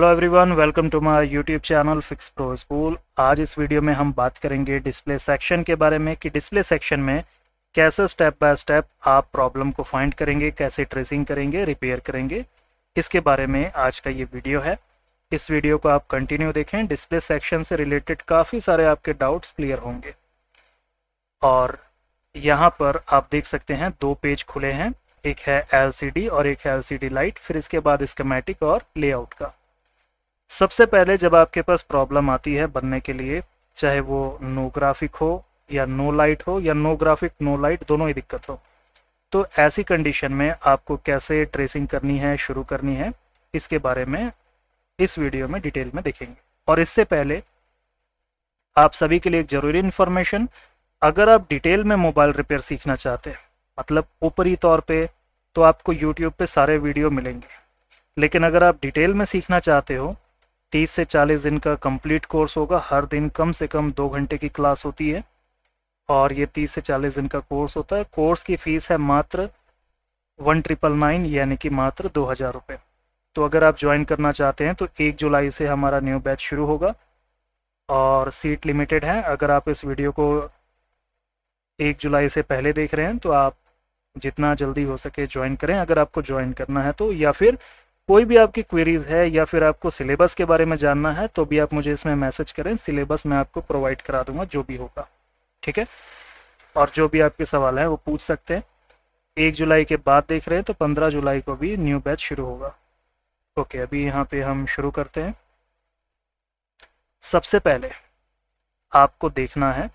hello everyone welcome to my YouTube channel Fix Pro School आज इस video में हम बात करेंगे डिस्प्ले सेक्शन के बारे में कि डिस्प्ले सेक्शन में कैसे स्टेप बाय स्टेप आप प्रॉब्लम को फाइंड करेंगे कैसे ट्रेसिंग करेंगे रिपेयर करेंगे इसके बारे में आज का ये वीडियो है इस वीडियो को आप कंटिन्यू देखें डिस्प्ले सेक्शन से रिलेटेड काफ़ी सारे आपके डाउट्स क्लियर होंगे और यहाँ पर आप देख सकते हैं दो पेज खुले हैं एक है एल और एक है एल लाइट फिर इसके बाद स्केमेटिक और लेआउट का सबसे पहले जब आपके पास प्रॉब्लम आती है बनने के लिए चाहे वो नो ग्राफिक हो या नो लाइट हो या नो ग्राफिक नो लाइट दोनों ही दिक्कत हो तो ऐसी कंडीशन में आपको कैसे ट्रेसिंग करनी है शुरू करनी है इसके बारे में इस वीडियो में डिटेल में देखेंगे और इससे पहले आप सभी के लिए एक ज़रूरी इन्फॉर्मेशन अगर आप डिटेल में मोबाइल रिपेयर सीखना चाहते हैं मतलब ऊपरी तौर पे तो आपको यूट्यूब पे सारे वीडियो मिलेंगे लेकिन अगर आप डिटेल में सीखना चाहते हो तीस से चालीस दिन का कंप्लीट कोर्स होगा हर दिन कम से कम दो घंटे की क्लास होती है और ये तीस से चालीस दिन का कोर्स होता है कोर्स की फ़ीस है मात्र वन ट्रिपल नाइन यानी कि मात्र दो हज़ार रुपये तो अगर आप ज्वाइन करना चाहते हैं तो एक जुलाई से हमारा न्यू बैच शुरू होगा और सीट लिमिटेड है अगर आप इस वीडियो को एक जुलाई से पहले देख रहे हैं तो आप जितना जल्दी हो सके ज्वाइन करें अगर आपको ज्वाइन करना है तो या फिर कोई भी आपकी क्वेरीज है या फिर आपको सिलेबस के बारे में जानना है तो भी आप मुझे इसमें मैसेज करें सिलेबस मैं आपको प्रोवाइड करा दूंगा जो भी होगा ठीक है और जो भी आपके सवाल हैं वो पूछ सकते हैं एक जुलाई के बाद देख रहे हैं तो पंद्रह जुलाई को भी न्यू बैच शुरू होगा ओके अभी यहाँ पे हम शुरू करते हैं सबसे पहले आपको देखना है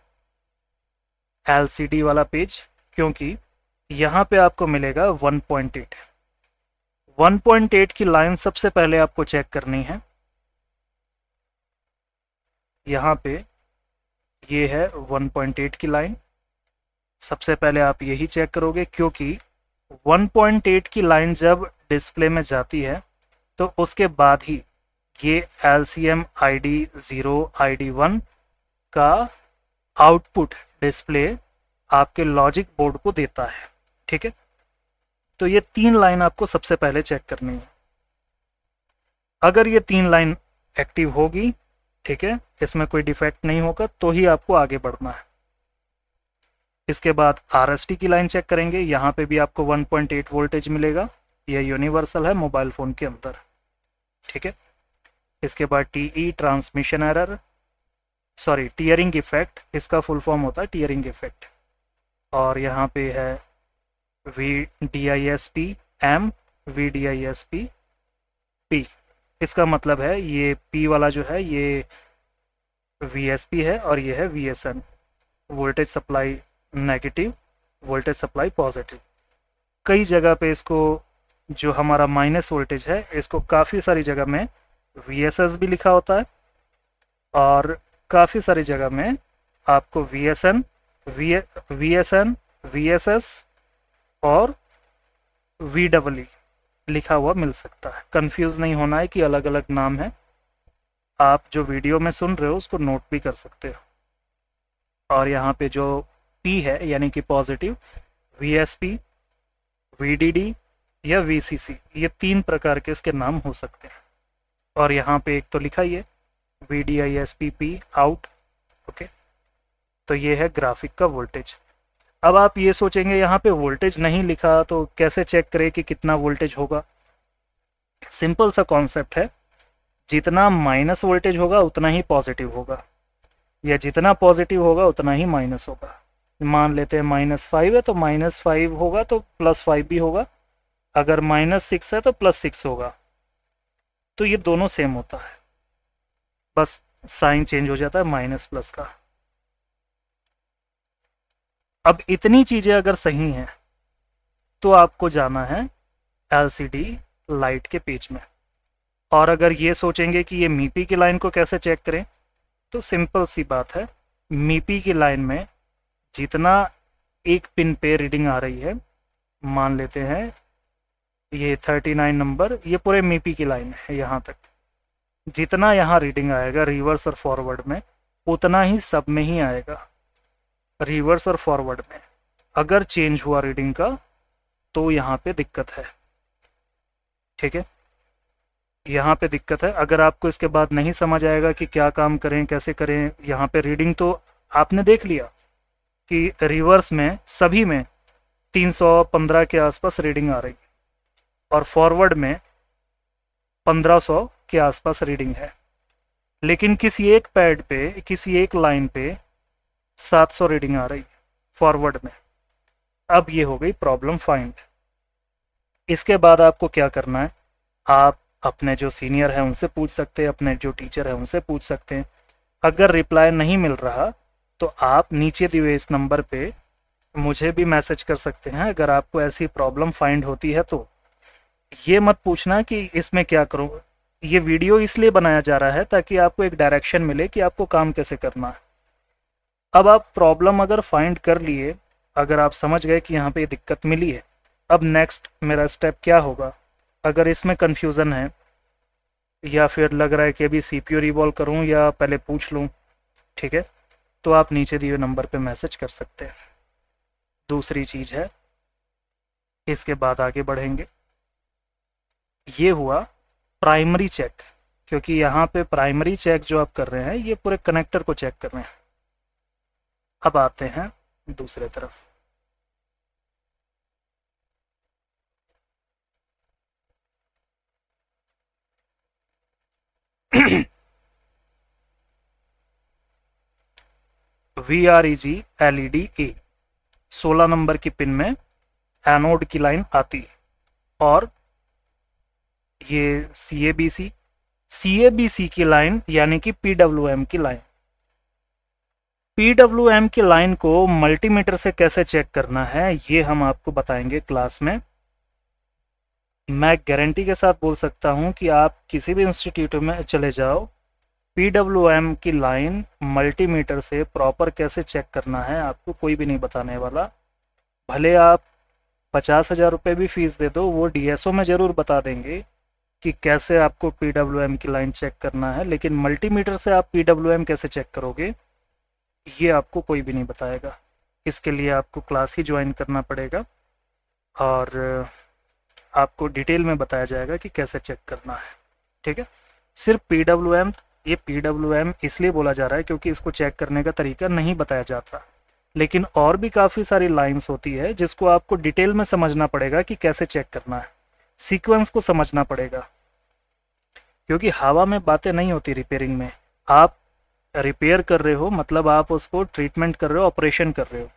एल वाला पेज क्योंकि यहाँ पे आपको मिलेगा 1.8 1.8 की लाइन सबसे पहले आपको चेक करनी है यहाँ पे ये है 1.8 की लाइन सबसे पहले आप यही चेक करोगे क्योंकि 1.8 की लाइन जब डिस्प्ले में जाती है तो उसके बाद ही ये L C M I D zero I D one का आउटपुट डिस्प्ले आपके लॉजिक बोर्ड को देता है ठीक है तो ये तीन लाइन आपको सबसे पहले चेक करनी है अगर ये तीन लाइन एक्टिव होगी ठीक है इसमें कोई डिफेक्ट नहीं होगा तो ही आपको आगे बढ़ना है इसके बाद आर की लाइन चेक करेंगे यहाँ पे भी आपको 1.8 वोल्टेज मिलेगा यह यूनिवर्सल है मोबाइल फ़ोन के अंदर ठीक है इसके बाद T transmission error sorry tearing effect इसका फुल फॉर्म होता है टीयरिंग इफेक्ट और यहाँ पे है V D I S P M V D I S P P इसका मतलब है ये पी वाला जो है ये वी एस पी है और ये है V S N voltage supply negative voltage supply positive कई जगह पे इसको जो हमारा माइनस वोल्टेज है इसको काफ़ी सारी जगह में वी एस एस भी लिखा होता है और काफ़ी सारी जगह में आपको V S N V S N V S S और वी डबल ई लिखा हुआ मिल सकता है कंफ्यूज नहीं होना है कि अलग अलग नाम है आप जो वीडियो में सुन रहे हो उसको नोट भी कर सकते हो और यहाँ पे जो पी है यानी कि positive V S P V D D या वी सी सी ये तीन प्रकार के इसके नाम हो सकते हैं और यहाँ पे एक तो लिखा ही है V D I S P P out okay तो ये है ग्राफिक का वोल्टेज अब आप ये सोचेंगे यहाँ पे वोल्टेज नहीं लिखा तो कैसे चेक करें कि कितना वोल्टेज होगा सिंपल सा कॉन्सेप्ट है जितना माइनस वोल्टेज होगा उतना ही पॉजिटिव होगा या जितना पॉजिटिव होगा उतना ही माइनस होगा मान लेते हैं माइनस फाइव है तो माइनस फाइव होगा तो प्लस फाइव भी होगा अगर माइनस सिक्स है तो प्लस सिक्स होगा तो ये दोनों सेम होता है बस साइन चेंज हो जाता है माइनस प्लस का अब इतनी चीज़ें अगर सही हैं तो आपको जाना है एलसीडी लाइट के पेज में और अगर ये सोचेंगे कि ये मीपी e की लाइन को कैसे चेक करें तो सिंपल सी बात है मीपी e की लाइन में जितना एक पिन पे रीडिंग आ रही है मान लेते हैं ये 39 नंबर ये पूरे मीपी e की लाइन है यहाँ तक जितना यहाँ रीडिंग आएगा रिवर्स और फॉरवर्ड में उतना ही सब में ही आएगा रिवर्स और फॉरवर्ड में अगर चेंज हुआ रीडिंग का तो यहाँ पे दिक्कत है ठीक है यहाँ पे दिक्कत है अगर आपको इसके बाद नहीं समझ आएगा कि क्या काम करें कैसे करें यहाँ पे रीडिंग तो आपने देख लिया कि रिवर्स में सभी में 315 के आसपास रीडिंग आ रही और फॉरवर्ड में 1500 के आसपास रीडिंग है लेकिन किसी एक पैड पे किसी एक लाइन पे सात सौ रीडिंग आ रही फॉरवर्ड में अब ये हो गई प्रॉब्लम फाइंड इसके बाद आपको क्या करना है आप अपने जो सीनियर हैं उनसे पूछ सकते हैं अपने जो टीचर हैं उनसे पूछ सकते हैं अगर रिप्लाई नहीं मिल रहा तो आप नीचे दिए हुए इस नंबर पे मुझे भी मैसेज कर सकते हैं अगर आपको ऐसी प्रॉब्लम फाइंड होती है तो ये मत पूछना कि इसमें क्या करूँ ये वीडियो इसलिए बनाया जा रहा है ताकि आपको एक डायरेक्शन मिले कि आपको काम कैसे करना है अब आप प्रॉब्लम अगर फाइंड कर लिए अगर आप समझ गए कि यहाँ पे दिक्कत मिली है अब नेक्स्ट मेरा स्टेप क्या होगा अगर इसमें कन्फ्यूज़न है या फिर लग रहा है कि अभी सी पी रिवॉल्व करूँ या पहले पूछ लूँ ठीक है तो आप नीचे दिए नंबर पे मैसेज कर सकते हैं दूसरी चीज़ है इसके बाद आगे बढ़ेंगे ये हुआ प्राइमरी चेक क्योंकि यहाँ पे प्राइमरी चेक जो आप कर रहे हैं ये पूरे कनेक्टर को चेक कर रहे हैं अब आते हैं दूसरे तरफ V R E G LED A सोलह नंबर की पिन में एनोड की लाइन आती है और ये सी A B C C A B C की लाइन यानी कि पी डब्ल्यू एम की लाइन एम की लाइन को मल्टीमीटर से कैसे चेक करना है ये हम आपको बताएंगे क्लास में मैं गारंटी के साथ बोल सकता हूँ कि आप किसी भी इंस्टीट्यूट में चले जाओ एम की लाइन मल्टीमीटर से प्रॉपर कैसे चेक करना है आपको कोई भी नहीं बताने वाला भले आप पचास हज़ार रुपये भी फीस दे दो वो ओ में ज़रूर बता देंगे कि कैसे आपको एम की लाइन चेक करना है लेकिन मल्टीमीटर से आप एम कैसे चेक करोगे ये आपको कोई भी नहीं बताएगा इसके लिए आपको क्लास ही ज्वाइन करना पड़ेगा और आपको डिटेल में बताया जाएगा कि कैसे चेक करना है ठीक है सिर्फ पी एम ये पी एम इसलिए बोला जा रहा है क्योंकि इसको चेक करने का तरीका नहीं बताया जाता लेकिन और भी काफ़ी सारी लाइंस होती है जिसको आपको डिटेल में समझना पड़ेगा कि कैसे चेक करना है सीक्वेंस को समझना पड़ेगा क्योंकि हवा में बातें नहीं होती रिपेयरिंग में आप रिपेयर कर रहे हो मतलब आप उसको ट्रीटमेंट कर रहे हो ऑपरेशन कर रहे हो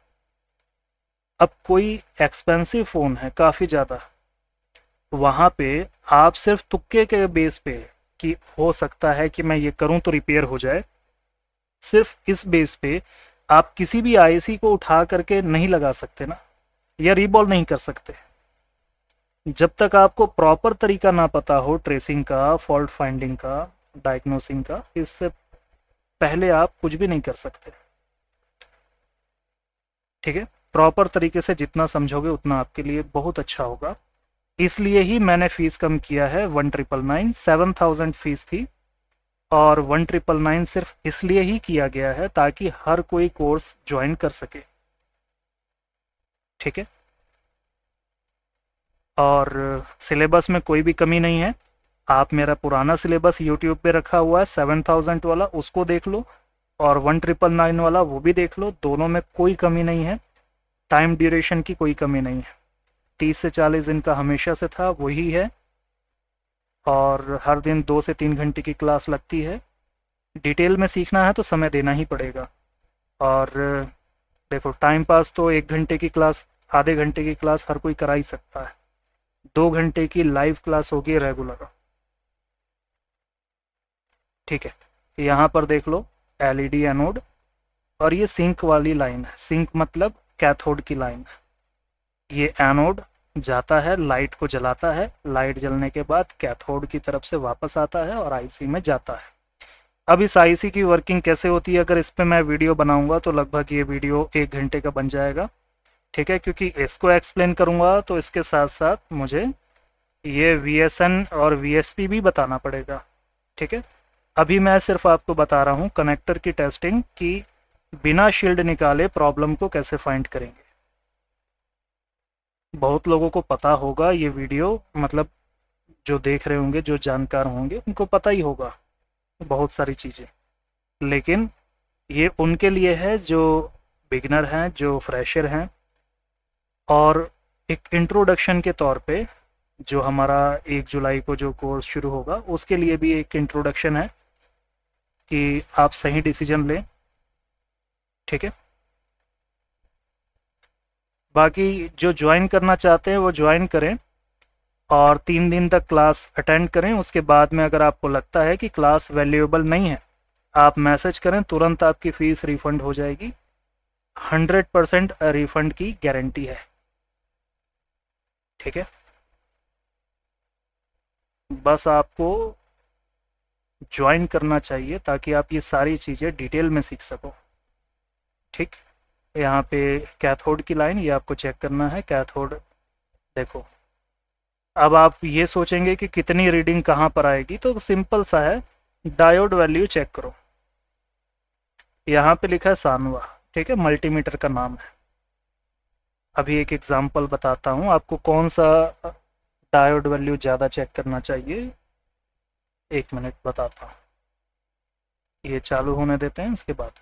अब कोई एक्सपेंसिव फ़ोन है काफ़ी ज़्यादा वहाँ पे आप सिर्फ तुक्के के बेस पे कि हो सकता है कि मैं ये करूँ तो रिपेयर हो जाए सिर्फ इस बेस पे आप किसी भी आईसी को उठा करके नहीं लगा सकते ना या रिबॉल नहीं कर सकते जब तक आपको प्रॉपर तरीका ना पता हो ट्रेसिंग का फॉल्ट फाइंडिंग का डायग्नोसिंग का इससे पहले आप कुछ भी नहीं कर सकते ठीक है प्रॉपर तरीके से जितना समझोगे उतना आपके लिए बहुत अच्छा होगा इसलिए ही मैंने फीस कम किया है one triple nine seven thousand fees थी और वन ट्रिपल नाइन सिर्फ इसलिए ही किया गया है ताकि हर कोई कोर्स ज्वाइन कर सके ठीक है और सिलेबस में कोई भी कमी नहीं है आप मेरा पुराना सिलेबस यूट्यूब पे रखा हुआ है सेवन थाउजेंड वाला उसको देख लो और वन ट्रिपल नाइन वाला वो भी देख लो दोनों में कोई कमी नहीं है टाइम ड्यूरेशन की कोई कमी नहीं है तीस से चालीस दिन का हमेशा से था वही है और हर दिन दो से तीन घंटे की क्लास लगती है डिटेल में सीखना है तो समय देना ही पड़ेगा और देखो टाइम पास तो एक घंटे की क्लास आधे घंटे की क्लास हर कोई करा ही सकता है दो घंटे की लाइव क्लास होगी रेगुलर ठीक है यहाँ पर देख लो एलईडी एनोड e और ये सिंक वाली लाइन है सिंक मतलब कैथोड की लाइन है ये एनोड जाता है लाइट को जलाता है लाइट जलने के बाद कैथोड की तरफ से वापस आता है और आईसी में जाता है अब इस आईसी की वर्किंग कैसे होती है अगर इस पर मैं वीडियो बनाऊंगा तो लगभग ये वीडियो एक घंटे का बन जाएगा ठीक है क्योंकि इसको एक्सप्लेन करूंगा तो इसके साथ साथ मुझे ये वी और वी भी बताना पड़ेगा ठीक है अभी मैं सिर्फ आपको बता रहा हूँ कनेक्टर की टेस्टिंग कि बिना शील्ड निकाले प्रॉब्लम को कैसे फाइंड करेंगे बहुत लोगों को पता होगा ये वीडियो मतलब जो देख रहे होंगे जो जानकार होंगे उनको पता ही होगा बहुत सारी चीज़ें लेकिन ये उनके लिए है जो बिगनर हैं जो फ्रेशर हैं और एक इंट्रोडक्शन के तौर पे जो हमारा एक जुलाई को जो कोर्स शुरू होगा उसके लिए भी एक इंट्रोडक्शन है कि आप सही डिसीजन लें ठीक है बाकी जो ज्वाइन करना चाहते हैं वो ज्वाइन करें और तीन दिन तक क्लास अटेंड करें उसके बाद में अगर आपको लगता है कि क्लास वैल्यूएबल नहीं है आप मैसेज करें तुरंत आपकी फ़ीस रिफ़ंड हो जाएगी हंड्रेड परसेंट रिफ़ंड की गारंटी है ठीक है बस आपको ज्वाइन करना चाहिए ताकि आप ये सारी चीज़ें डिटेल में सीख सको ठीक यहाँ पे कैथोड की लाइन ये आपको चेक करना है कैथोड देखो अब आप ये सोचेंगे कि कितनी रीडिंग कहाँ पर आएगी तो सिंपल सा है डायोड वैल्यू चेक करो यहाँ पे लिखा है सानवा ठीक है मल्टीमीटर का नाम है अभी एक एग्जांपल बताता हूँ आपको कौन सा डायोड वैल्यू ज़्यादा चेक करना चाहिए एक मिनट बताता हूँ ये चालू होने देते हैं इसके बाद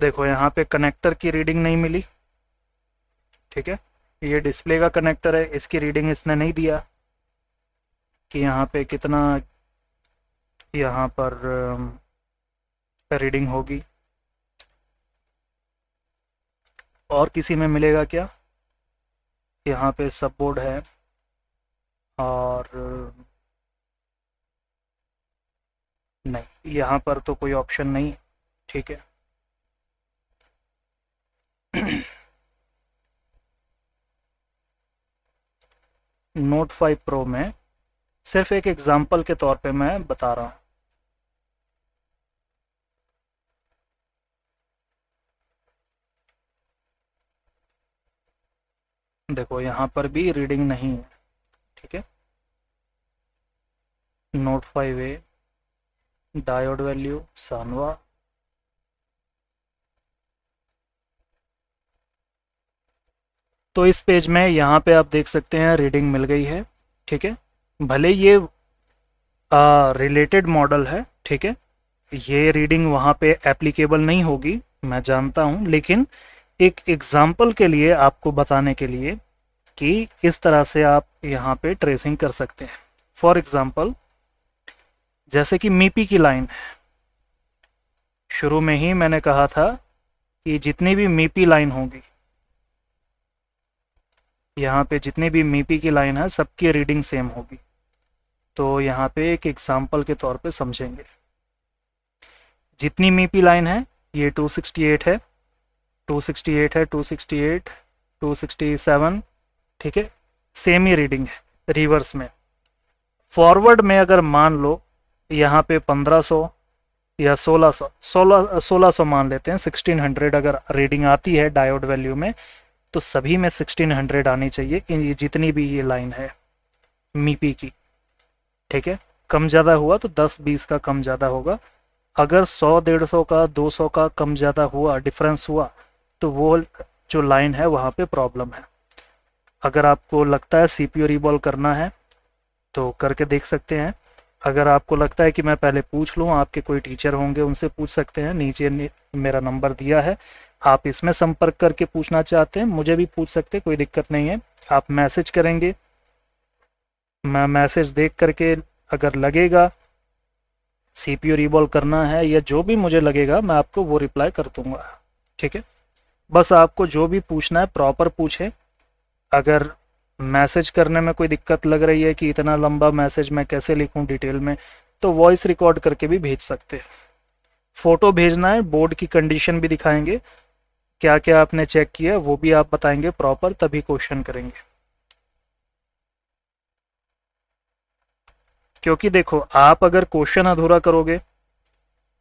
देखो यहाँ पे कनेक्टर की रीडिंग नहीं मिली ठीक है ये डिस्प्ले का कनेक्टर है इसकी रीडिंग इसने नहीं दिया कि यहाँ पे कितना यहाँ पर रीडिंग होगी और किसी में मिलेगा क्या यहाँ पे सब बोर्ड है और नहीं यहाँ पर तो कोई ऑप्शन नहीं ठीक है नोट फाइव प्रो में सिर्फ एक एग्जांपल के तौर पे मैं बता रहा हूँ देखो यहाँ पर भी रीडिंग नहीं है ठीक है note five A diode value Sanwa तो इस पेज में यहाँ पे आप देख सकते हैं रीडिंग मिल गई है ठीक है भले ये रिलेटेड मॉडल है ठीक है ये रीडिंग वहाँ पे एप्लीकेबल नहीं होगी मैं जानता हूँ लेकिन एक एग्ज़ाम्पल के लिए आपको बताने के लिए कि इस तरह से आप यहाँ पे ट्रेसिंग कर सकते हैं फॉर एग्ज़ाम्पल जैसे कि मीपी e की लाइन है शुरू में ही मैंने कहा था कि जितनी भी मीपी लाइन होगी यहाँ पे जितनी भी मीपी e की लाइन है सबकी रीडिंग सेम होगी तो यहाँ पे एक एग्ज़ाम्पल के तौर पे समझेंगे जितनी मीपी लाइन e है ये 268 है 268 है 268 267 ठीक है सेम ही रीडिंग है रिवर्स में फॉरवर्ड में अगर मान लो यहाँ पे 1500 या 1600 सोलह सौ मान लेते हैं 1600 अगर रीडिंग आती है डायोड वैल्यू में तो सभी में 1600 आनी चाहिए ये जितनी भी ये लाइन है मीपी e की ठीक है कम ज़्यादा हुआ तो 10-20 का कम ज़्यादा होगा अगर 100 सौ का 200 का कम ज़्यादा हुआ डिफरेंस हुआ तो वो जो लाइन है वहाँ पे प्रॉब्लम है अगर आपको लगता है सी पी करना है तो करके देख सकते हैं अगर आपको लगता है कि मैं पहले पूछ लूँ आपके कोई टीचर होंगे उनसे पूछ सकते हैं नीचे ने, मेरा नंबर दिया है आप इसमें संपर्क करके पूछना चाहते हैं मुझे भी पूछ सकते कोई दिक्कत नहीं है आप मैसेज करेंगे मैं मैसेज देख करके अगर लगेगा सी पी करना है या जो भी मुझे लगेगा मैं आपको वो रिप्लाई कर दूंगा ठीक है बस आपको जो भी पूछना है प्रॉपर पूछे अगर मैसेज करने में कोई दिक्कत लग रही है कि इतना लंबा मैसेज मैं कैसे लिखूं डिटेल में तो वॉइस रिकॉर्ड करके भी भेज सकते हैं फ़ोटो भेजना है बोर्ड की कंडीशन भी दिखाएंगे क्या क्या आपने चेक किया वो भी आप बताएंगे प्रॉपर तभी क्वेश्चन करेंगे क्योंकि देखो आप अगर क्वेश्चन अधूरा करोगे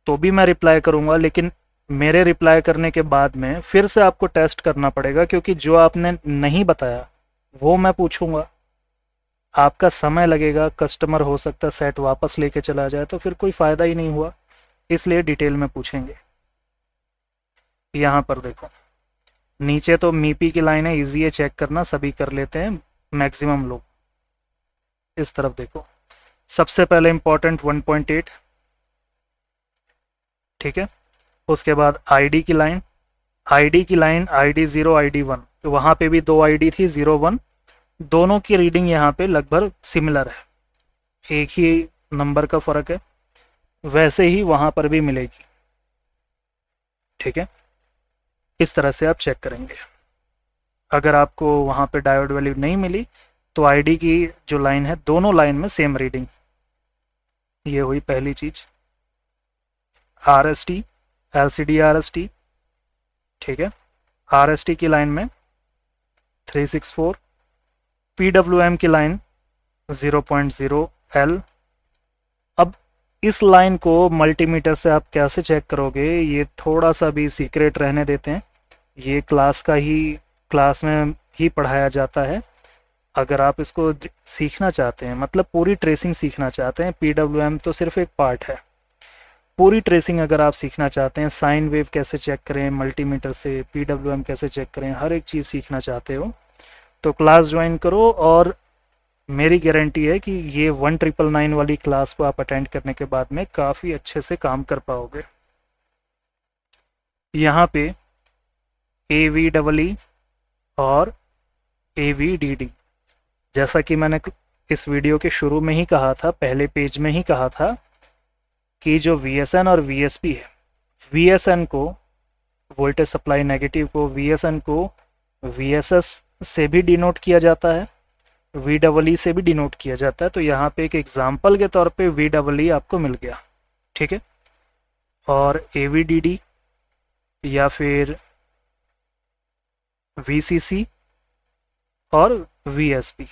तो भी मैं रिप्लाई करूंगा लेकिन मेरे रिप्लाई करने के बाद में फिर से आपको टेस्ट करना पड़ेगा क्योंकि जो आपने नहीं बताया वो मैं पूछूंगा आपका समय लगेगा कस्टमर हो सकता है सेट वापस लेके चला जाए तो फिर कोई फ़ायदा ही नहीं हुआ इसलिए डिटेल में पूछेंगे यहाँ पर देखो नीचे तो मीपी की लाइन है इजी है चेक करना सभी कर लेते हैं मैक्सिमम लोग इस तरफ देखो सबसे पहले इम्पोर्टेंट 1.8 ठीक है उसके बाद आईडी की लाइन आईडी की line ID zero ID one तो वहाँ पे भी दो आईडी थी ज़ीरो वन दोनों की रीडिंग यहाँ पे लगभग सिमिलर है एक ही नंबर का फ़र्क है वैसे ही वहाँ पर भी मिलेगी ठीक है इस तरह से आप चेक करेंगे अगर आपको वहाँ पे डायोड वैल्यू नहीं मिली तो आईडी की जो लाइन है दोनों लाइन में सेम रीडिंग ये हुई पहली चीज़ R S T L C D R S T ठीक है आर एस टी की लाइन में three six four P W M की line zero point zero L अब इस लाइन को मल्टीमीटर से आप कैसे चेक करोगे ये थोड़ा सा भी सीक्रेट रहने देते हैं ये क्लास का ही क्लास में ही पढ़ाया जाता है अगर आप इसको सीखना चाहते हैं मतलब पूरी ट्रेसिंग सीखना चाहते हैं पी तो सिर्फ एक पार्ट है पूरी ट्रेसिंग अगर आप सीखना चाहते हैं साइन वेव कैसे चेक करें मल्टीमीटर से पी कैसे चेक करें हर एक चीज़ सीखना चाहते हो तो क्लास ज्वाइन करो और मेरी गारंटी है कि ये वन ट्रिपल नाइन वाली क्लास को आप अटेंड करने के बाद में काफ़ी अच्छे से काम कर पाओगे यहाँ पे ए वी डबल ई और ए वी डी डी जैसा कि मैंने इस वीडियो के शुरू में ही कहा था पहले पेज में ही कहा था कि जो वी और वी है वी को वोल्टेज सप्लाई नेगेटिव को वी को वी से भी डिनोट किया जाता है वी डबल ई से भी डिनोट किया जाता है तो यहाँ पे एक एग्जाम्पल के तौर पे वी डबल ई आपको मिल गया ठीक है और ए वी डी डी या फिर वी सी सी और वी एस पी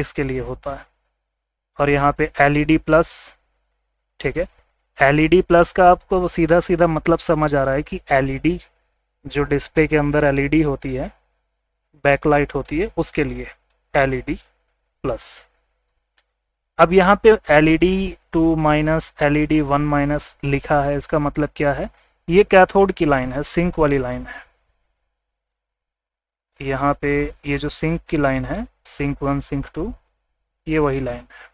इसके लिए होता है और यहाँ पे एल ई डी प्लस ठीक है एलईडी प्लस का आपको सीधा सीधा मतलब समझ आ रहा है कि एलईडी जो डिस्प्ले के अंदर एलईडी होती है बैकलाइट होती है उसके लिए एलईडी प्लस अब यहाँ पे LED two minus LED one minus लिखा है इसका मतलब क्या है ये कैथोड की लाइन है सिंक वाली लाइन है यहाँ पे ये जो सिंक की लाइन है सिंक वन सिंक टू ये वही लाइन है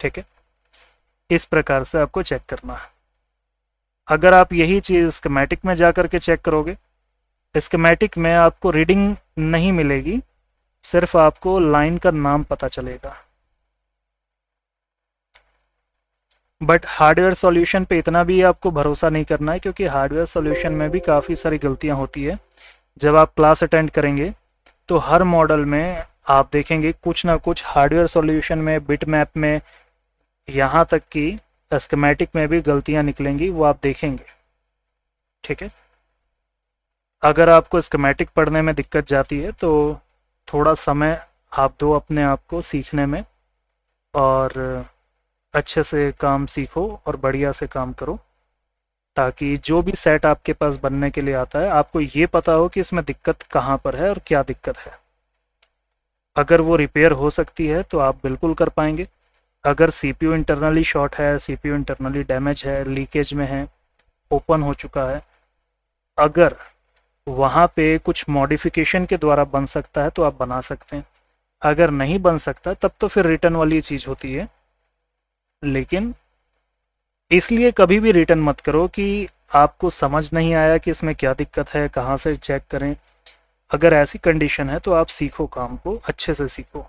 ठीक है इस प्रकार से आपको चेक करना है अगर आप यही चीज़ स्कमेटिक में जा कर के चेक करोगे स्कमेटिक में आपको रीडिंग नहीं मिलेगी सिर्फ आपको लाइन का नाम पता चलेगा बट हार्डवेयर सॉल्यूशन पे इतना भी आपको भरोसा नहीं करना है क्योंकि हार्डवेयर सॉल्यूशन में भी काफ़ी सारी गलतियां होती है जब आप क्लास अटेंड करेंगे तो हर मॉडल में आप देखेंगे कुछ ना कुछ हार्डवेयर सॉल्यूशन में बिट मैप में यहाँ तक कि स्कमेटिक में भी गलतियाँ निकलेंगी वो आप देखेंगे ठीक है अगर आपको स्केमेटिक पढ़ने में दिक्कत जाती है तो थोड़ा समय आप दो अपने आप को सीखने में और अच्छे से काम सीखो और बढ़िया से काम करो ताकि जो भी सेट आपके पास बनने के लिए आता है आपको ये पता हो कि इसमें दिक्कत कहाँ पर है और क्या दिक्कत है अगर वो रिपेयर हो सकती है तो आप बिल्कुल कर पाएंगे अगर सी इंटरनली शॉर्ट है सी इंटरनली डैमेज है लीकेज में है ओपन हो चुका है अगर वहाँ पे कुछ मॉडिफिकेशन के द्वारा बन सकता है तो आप बना सकते हैं अगर नहीं बन सकता तब तो फिर रिटर्न वाली चीज़ होती है लेकिन इसलिए कभी भी रिटर्न मत करो कि आपको समझ नहीं आया कि इसमें क्या दिक्कत है कहाँ से चेक करें अगर ऐसी कंडीशन है तो आप सीखो काम को अच्छे से सीखो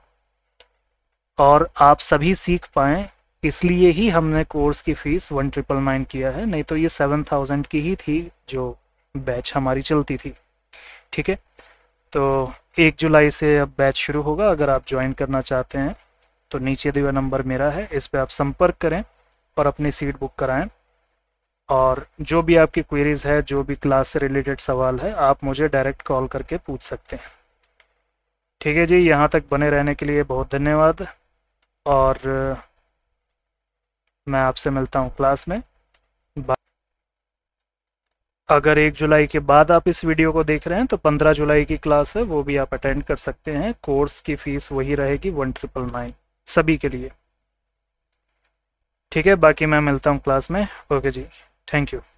और आप सभी सीख पाएँ इसलिए ही हमने कोर्स की फ़ीस वन ट्रिपल नाइन किया है नहीं तो ये सेवन थाउजेंड की ही थी जो बैच हमारी चलती थी ठीक है तो एक जुलाई से अब बैच शुरू होगा अगर आप ज्वाइन करना चाहते हैं तो नीचे दिया नंबर मेरा है इस पर आप संपर्क करें और अपनी सीट बुक कराएं और जो भी आपकी क्वेरीज़ है जो भी क्लास से रिलेटेड सवाल है आप मुझे डायरेक्ट कॉल करके पूछ सकते हैं ठीक है जी यहाँ तक बने रहने के लिए बहुत धन्यवाद और मैं आपसे मिलता हूँ क्लास में अगर एक जुलाई के बाद आप इस वीडियो को देख रहे हैं तो पंद्रह जुलाई की क्लास है वो भी आप अटेंड कर सकते हैं कोर्स की फ़ीस वही रहेगी वन ट्रिपल नाइन सभी के लिए ठीक है बाकी मैं मिलता हूँ क्लास में ओके जी थैंक यू